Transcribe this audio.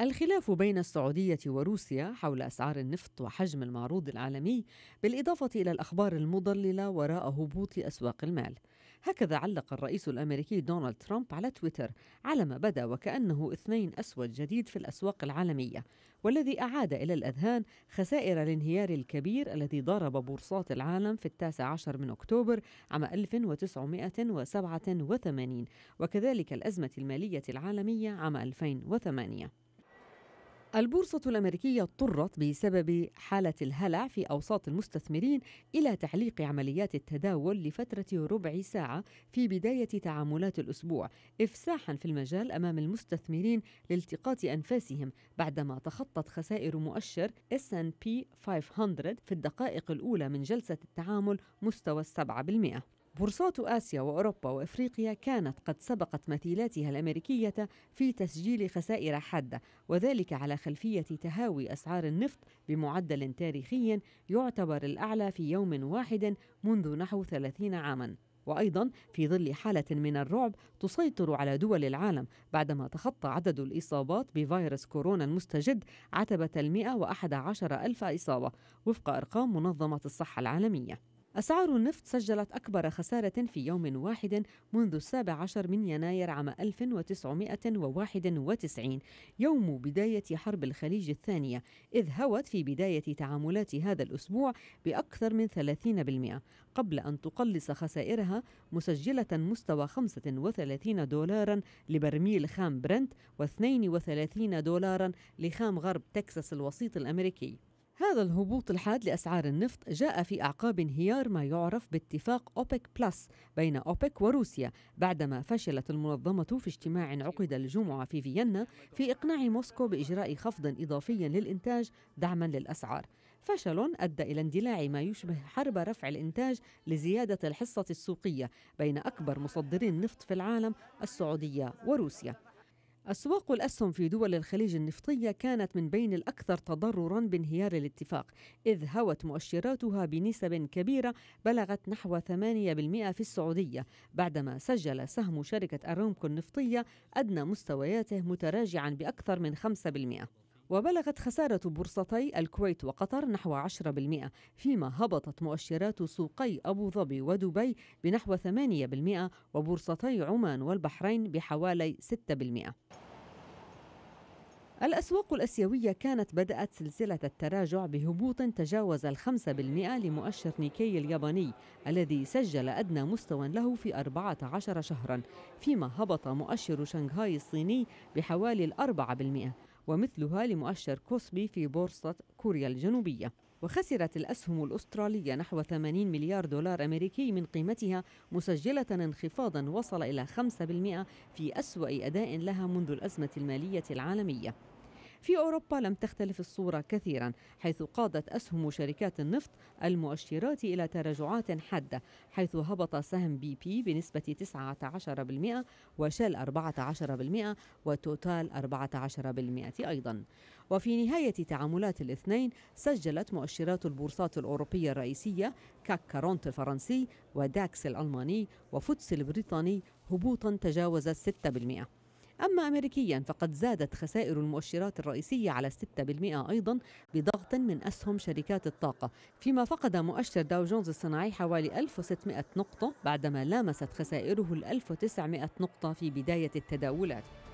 الخلاف بين السعودية وروسيا حول أسعار النفط وحجم المعروض العالمي بالإضافة إلى الأخبار المضللة وراء هبوط أسواق المال هكذا علق الرئيس الأمريكي دونالد ترامب على تويتر على ما بدا وكأنه اثنين أسود جديد في الأسواق العالمية والذي أعاد إلى الأذهان خسائر الانهيار الكبير الذي ضرب بورصات العالم في التاسع عشر من أكتوبر عام 1987 وكذلك الأزمة المالية العالمية عام 2008 البورصة الأمريكية اضطرت بسبب حالة الهلع في أوساط المستثمرين إلى تعليق عمليات التداول لفترة ربع ساعة في بداية تعاملات الأسبوع إفساحا في المجال أمام المستثمرين لالتقاط أنفاسهم بعدما تخطت خسائر مؤشر S&P 500 في الدقائق الأولى من جلسة التعامل مستوى 7% بورصات آسيا وأوروبا وإفريقيا كانت قد سبقت مثيلاتها الأمريكية في تسجيل خسائر حادة وذلك على خلفية تهاوي أسعار النفط بمعدل تاريخي يعتبر الأعلى في يوم واحد منذ نحو 30 عاماً وأيضا في ظل حالة من الرعب تسيطر على دول العالم بعدما تخطى عدد الإصابات بفيروس كورونا المستجد عتبة المئة وأحد عشر ألف إصابة وفق أرقام منظمة الصحة العالمية أسعار النفط سجلت أكبر خسارة في يوم واحد منذ السابع عشر من يناير عام 1991 يوم بداية حرب الخليج الثانية إذ هوت في بداية تعاملات هذا الأسبوع بأكثر من 30% قبل أن تقلص خسائرها مسجلة مستوى 35 دولارا لبرميل خام برنت و32 دولارا لخام غرب تكساس الوسيط الأمريكي هذا الهبوط الحاد لأسعار النفط جاء في أعقاب انهيار ما يعرف باتفاق أوبك بلس بين أوبك وروسيا بعدما فشلت المنظمة في اجتماع عقد الجمعة في فيينا في إقناع موسكو بإجراء خفض إضافي للإنتاج دعما للأسعار فشل أدى إلى اندلاع ما يشبه حرب رفع الإنتاج لزيادة الحصة السوقية بين أكبر مصدري النفط في العالم السعودية وروسيا أسواق الأسهم في دول الخليج النفطية كانت من بين الأكثر تضررا بانهيار الاتفاق إذ هوت مؤشراتها بنسب كبيرة بلغت نحو 8% في السعودية بعدما سجل سهم شركة أرامكو النفطية أدنى مستوياته متراجعا بأكثر من 5% وبلغت خسارة بورصتي الكويت وقطر نحو 10% فيما هبطت مؤشرات سوقي أبو ظبي ودبي بنحو 8% وبورصتي عمان والبحرين بحوالي 6%. الأسواق الأسيوية كانت بدأت سلسلة التراجع بهبوط تجاوز الخمسة 5% لمؤشر نيكي الياباني الذي سجل أدنى مستوى له في 14 شهرا فيما هبط مؤشر شنغهاي الصيني بحوالي الأربعة بالمئة ومثلها لمؤشر كوسبي في بورصة كوريا الجنوبية وخسرت الأسهم الأسترالية نحو 80 مليار دولار أمريكي من قيمتها مسجلة انخفاضا وصل إلى 5% في أسوأ أداء لها منذ الأزمة المالية العالمية في أوروبا لم تختلف الصورة كثيرا حيث قادت أسهم شركات النفط المؤشرات إلى تراجعات حادة حيث هبط سهم بي بي بنسبة 19% وشل 14% وتوتال 14% أيضا وفي نهاية تعاملات الاثنين سجلت مؤشرات البورصات الأوروبية الرئيسية كاك كارونت الفرنسي وداكس الألماني وفوتس البريطاني هبوطا تجاوز 6% أما أمريكيا فقد زادت خسائر المؤشرات الرئيسية على 6% أيضا بضغط من أسهم شركات الطاقة فيما فقد مؤشر داو جونز الصناعي حوالي 1600 نقطة بعدما لامست خسائره ال 1900 نقطة في بداية التداولات